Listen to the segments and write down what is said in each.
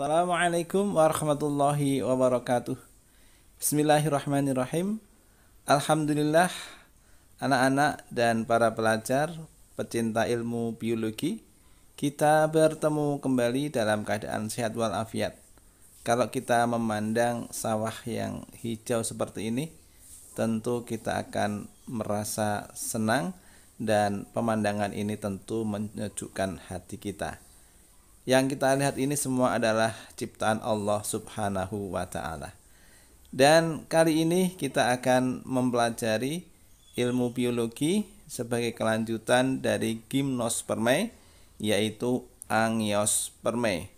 Assalamualaikum warahmatullahi wabarakatuh. Bismillahirrahmanirrahim. Alhamdulillah anak-anak dan para pelajar pecinta ilmu biologi, kita bertemu kembali dalam keadaan sehat walafiat. Kalau kita memandang sawah yang hijau seperti ini, tentu kita akan merasa senang dan pemandangan ini tentu menyejukkan hati kita. Yang kita lihat ini semua adalah ciptaan Allah Subhanahu wa taala. Dan kali ini kita akan mempelajari ilmu biologi sebagai kelanjutan dari gimnosperme, yaitu angiosperme.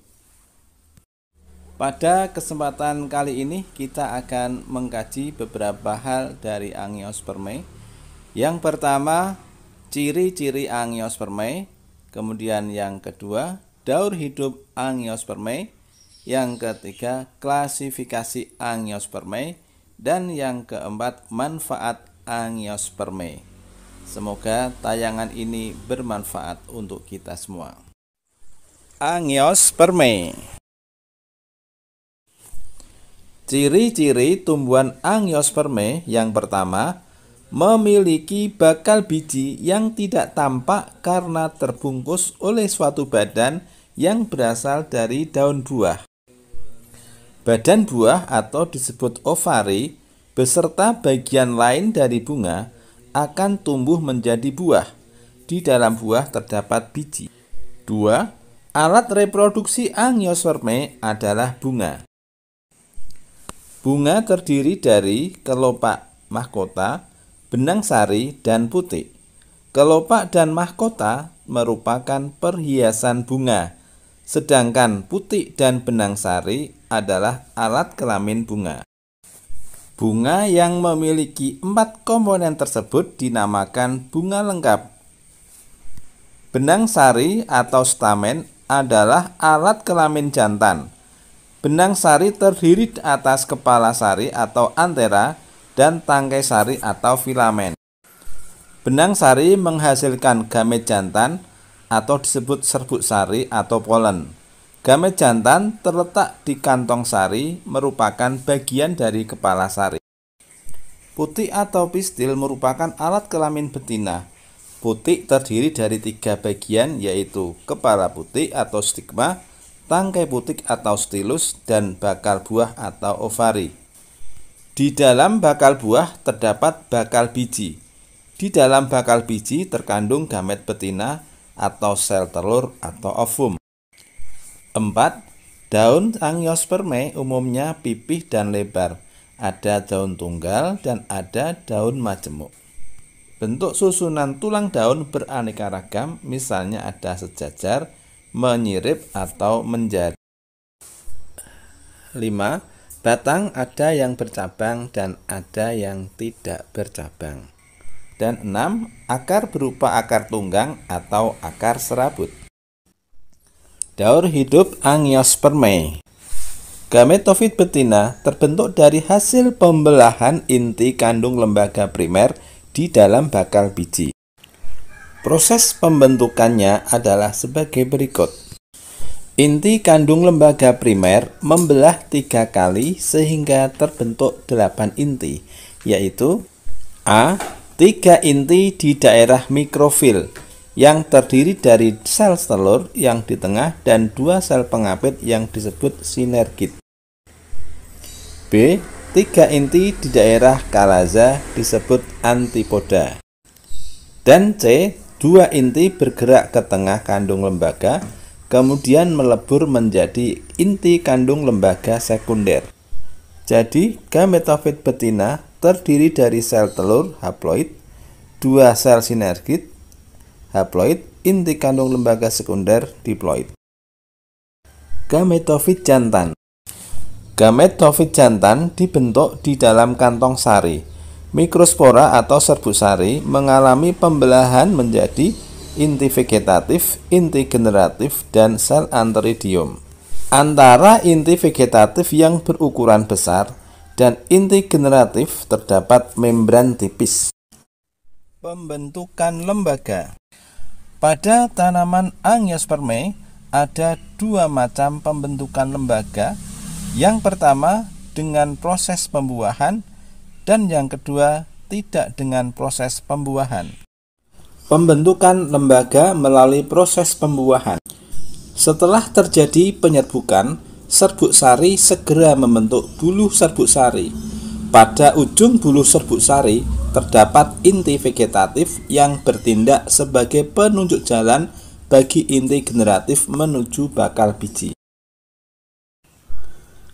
Pada kesempatan kali ini kita akan mengkaji beberapa hal dari angiosperme. Yang pertama, ciri-ciri angiosperme, kemudian yang kedua, daur hidup angiospermae, yang ketiga klasifikasi angiospermae, dan yang keempat manfaat angiospermae. Semoga tayangan ini bermanfaat untuk kita semua. Angiospermae Ciri-ciri tumbuhan angiospermae yang pertama memiliki bakal biji yang tidak tampak karena terbungkus oleh suatu badan yang berasal dari daun buah. Badan buah atau disebut ovari beserta bagian lain dari bunga akan tumbuh menjadi buah. Di dalam buah terdapat biji. 2. Alat reproduksi angiosperme adalah bunga. Bunga terdiri dari kelopak mahkota, benang sari, dan putih. Kelopak dan mahkota merupakan perhiasan bunga, sedangkan putih dan benang sari adalah alat kelamin bunga. Bunga yang memiliki empat komponen tersebut dinamakan bunga lengkap. Benang sari atau stamen adalah alat kelamin jantan. Benang sari terdiri atas kepala sari atau antera dan tangkai sari atau filamen. Benang sari menghasilkan gamet jantan atau disebut serbuk sari atau polen. Gamet jantan terletak di kantong sari merupakan bagian dari kepala sari. Putik atau pistil merupakan alat kelamin betina. Putik terdiri dari tiga bagian yaitu kepala putik atau stigma, tangkai putik atau stilus, dan bakal buah atau ovari. Di dalam bakal buah terdapat bakal biji. Di dalam bakal biji terkandung gamet betina atau sel telur atau ovum. 4. Daun angiosperme umumnya pipih dan lebar. Ada daun tunggal dan ada daun majemuk. Bentuk susunan tulang daun beraneka ragam, misalnya ada sejajar, menyirip atau menjadi. 5 Batang ada yang bercabang dan ada yang tidak bercabang. Dan enam, akar berupa akar tunggang atau akar serabut. Daur hidup angiospermae. Gametofit betina terbentuk dari hasil pembelahan inti kandung lembaga primer di dalam bakal biji. Proses pembentukannya adalah sebagai berikut. Inti kandung lembaga primer membelah tiga kali sehingga terbentuk delapan inti, yaitu A. Tiga inti di daerah mikrofil yang terdiri dari sel telur yang di tengah dan dua sel pengapit yang disebut sinergit. B. Tiga inti di daerah kalaza disebut antipoda. Dan C. Dua inti bergerak ke tengah kandung lembaga kemudian melebur menjadi inti kandung lembaga sekunder. Jadi, gametofit betina terdiri dari sel telur haploid, dua sel sinergit haploid, inti kandung lembaga sekunder diploid. Gametofit jantan Gametofit jantan dibentuk di dalam kantong sari. Mikrospora atau serbuk sari mengalami pembelahan menjadi inti vegetatif, inti generatif, dan sel anteridium. Antara inti vegetatif yang berukuran besar dan inti generatif terdapat membran tipis. Pembentukan lembaga Pada tanaman angiosperme ada dua macam pembentukan lembaga. Yang pertama dengan proses pembuahan dan yang kedua tidak dengan proses pembuahan. Pembentukan lembaga melalui proses pembuahan. Setelah terjadi penyerbukan, serbuk sari segera membentuk bulu serbuk sari. Pada ujung bulu serbuk sari terdapat inti vegetatif yang bertindak sebagai penunjuk jalan bagi inti generatif menuju bakal biji.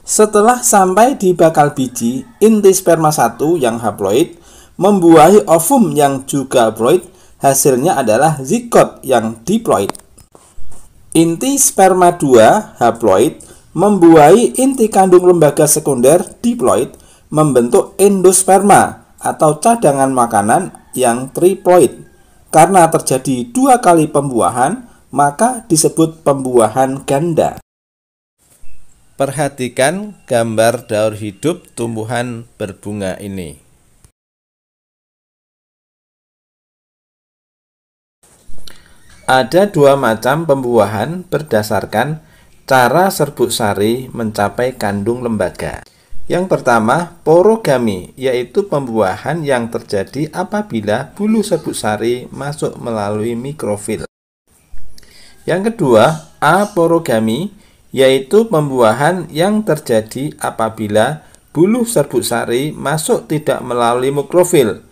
Setelah sampai di bakal biji, inti sperma 1 yang haploid membuahi ovum yang juga haploid hasilnya adalah zikot yang diploid. Inti sperma 2 haploid membuahi inti kandung lembaga sekunder diploid membentuk endosperma atau cadangan makanan yang triploid. Karena terjadi dua kali pembuahan, maka disebut pembuahan ganda. Perhatikan gambar daur hidup tumbuhan berbunga ini. Ada dua macam pembuahan berdasarkan cara serbuk sari mencapai kandung lembaga. Yang pertama, porogami, yaitu pembuahan yang terjadi apabila bulu serbuk sari masuk melalui mikrofil. Yang kedua, aporogami, yaitu pembuahan yang terjadi apabila bulu serbuk sari masuk tidak melalui mikrofil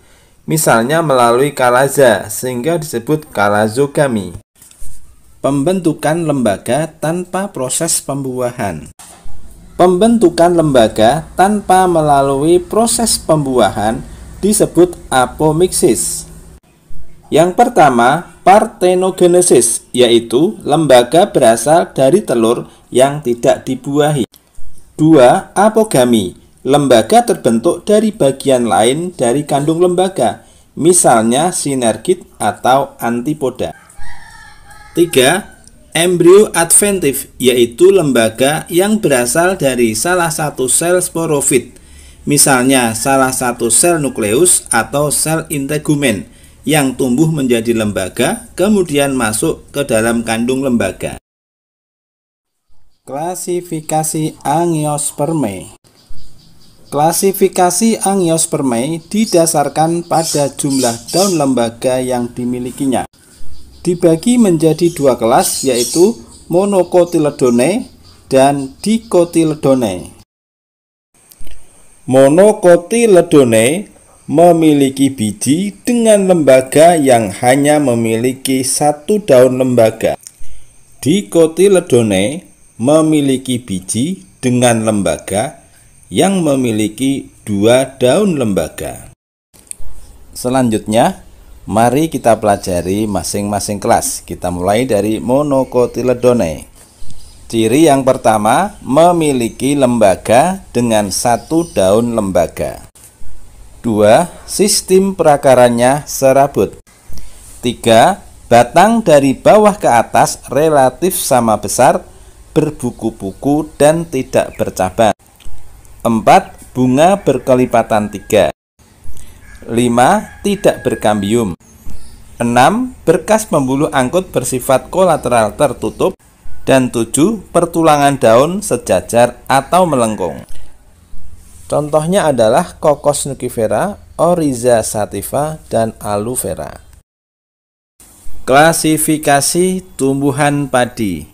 misalnya melalui kalaza, sehingga disebut kalazogami. Pembentukan lembaga tanpa proses pembuahan Pembentukan lembaga tanpa melalui proses pembuahan disebut apomixis. Yang pertama, partenogenesis, yaitu lembaga berasal dari telur yang tidak dibuahi. Dua, apogami, Lembaga terbentuk dari bagian lain dari kandung lembaga, misalnya sinergit atau antipoda. 3. Embryo adventif, yaitu lembaga yang berasal dari salah satu sel sporofit, misalnya salah satu sel nukleus atau sel integumen yang tumbuh menjadi lembaga kemudian masuk ke dalam kandung lembaga. Klasifikasi angiosperme Klasifikasi angiospermae didasarkan pada jumlah daun lembaga yang dimilikinya. Dibagi menjadi dua kelas yaitu monokotiledone dan dikotiledone. Monokotiledone memiliki biji dengan lembaga yang hanya memiliki satu daun lembaga. Dikotiledone memiliki biji dengan lembaga yang memiliki dua daun lembaga. Selanjutnya, mari kita pelajari masing-masing kelas. Kita mulai dari monokotiledone. Ciri yang pertama, memiliki lembaga dengan satu daun lembaga. Dua, Sistem perakarannya serabut. Tiga, Batang dari bawah ke atas relatif sama besar, berbuku-buku dan tidak bercabang. 4. Bunga berkelipatan 3 5. Tidak berkambium 6. Berkas pembuluh angkut bersifat kolateral tertutup dan 7. Pertulangan daun sejajar atau melengkung Contohnya adalah kokos nukifera, oriza sativa, dan aluvera Klasifikasi tumbuhan padi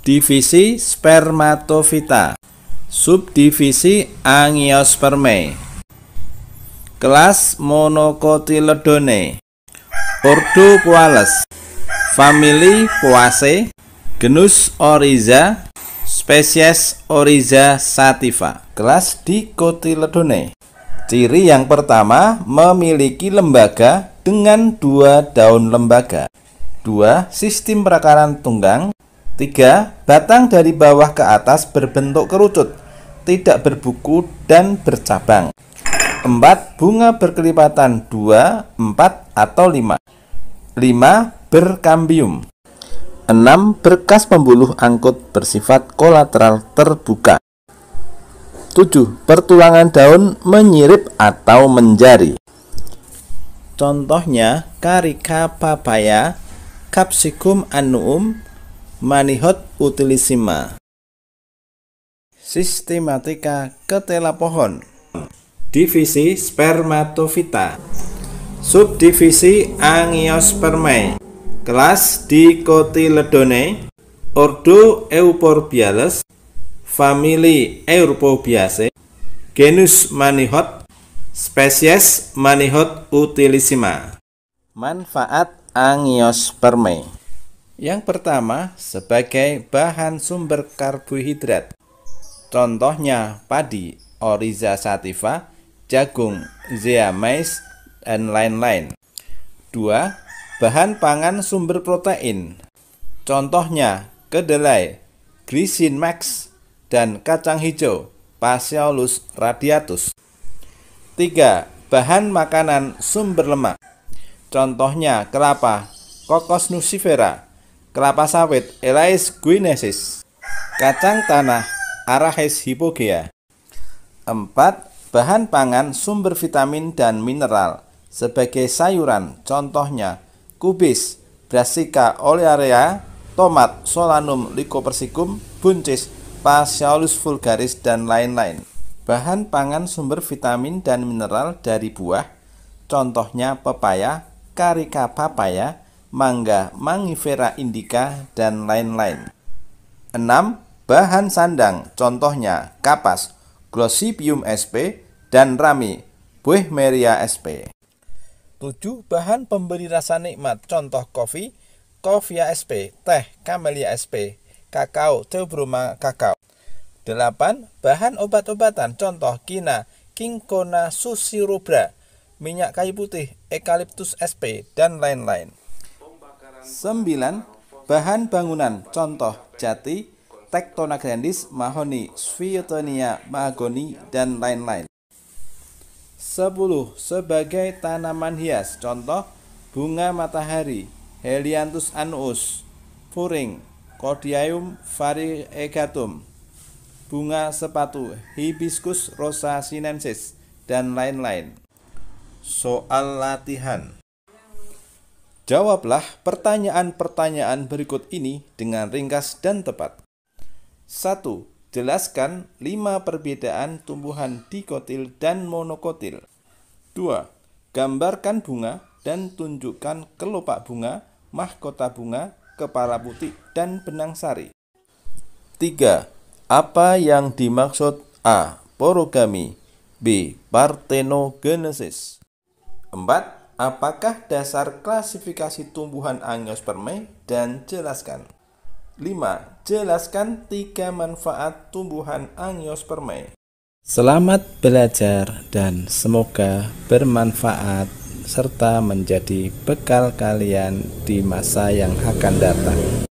Divisi spermatofita Subdivisi Angiospermae Kelas Monocotyledone Ordo Poales Famili Poaceae Genus Oriza, Spesies Oriza sativa Kelas Dicotyledone Ciri yang pertama memiliki lembaga dengan dua daun lembaga Dua, Sistem perakaran tunggang Tiga, Batang dari bawah ke atas berbentuk kerucut tidak berbuku dan bercabang. 4. Bunga berkelipatan 2, 4, atau 5. 5. Berkambium 6. Berkas pembuluh angkut bersifat kolateral terbuka 7. Pertulangan daun menyirip atau menjari Contohnya Carica papaya, capsicum annuum, manihot utilissima Sistematika ketela pohon Divisi spermatofita Subdivisi angiospermae Kelas Dicotyledone Ordo Euporbiales Famili europobiase Genus Manihot Spesies Manihot utilissima Manfaat angiospermae Yang pertama, sebagai bahan sumber karbohidrat Contohnya padi, oriza sativa, jagung, Zea mais, dan lain-lain. 2. Bahan pangan sumber protein. Contohnya kedelai, Grisin max, dan kacang hijau, Phaseolus radiatus. 3. Bahan makanan sumber lemak. Contohnya kelapa, Cocos nucifera, kelapa sawit, Elais guinensis, kacang tanah, arahes hipogea. 4. Bahan pangan sumber vitamin dan mineral sebagai sayuran contohnya kubis, brassica olearea, tomat, solanum lycopersicum, buncis, Pascalis vulgaris dan lain-lain. Bahan pangan sumber vitamin dan mineral dari buah contohnya pepaya, karika papaya, mangga, mangifera indica dan lain-lain. 6 Bahan sandang contohnya kapas, Glossipium sp, dan rami, Boehmeria sp. 7. Bahan pemberi rasa nikmat contoh kopi, kofia sp, teh, Camellia sp, kakao, teobroma kakao. 8. Bahan obat-obatan contoh kina, susi susirubra, minyak kayu putih, eukaliptus sp, dan lain-lain. 9. Bahan bangunan contoh jati, Tektona grandis, mahoni, Sphiotonia, mahagoni, dan lain-lain. 10. Sebagai tanaman hias, contoh bunga matahari, Helianthus anus, furing, Codiaeum variegatum, bunga sepatu, Hibiscus rosa sinensis, dan lain-lain. Soal latihan. Jawablah pertanyaan-pertanyaan berikut ini dengan ringkas dan tepat. 1. Jelaskan 5 perbedaan tumbuhan dikotil dan monokotil. 2. Gambarkan bunga dan tunjukkan kelopak bunga, mahkota bunga, kepala putih, dan benang sari. 3. Apa yang dimaksud A. Porogami B. Partenogenesis 4. Apakah dasar klasifikasi tumbuhan angiospermae dan jelaskan. 5. Jelaskan tiga manfaat tumbuhan angiospermae. Selamat belajar dan semoga bermanfaat serta menjadi bekal kalian di masa yang akan datang.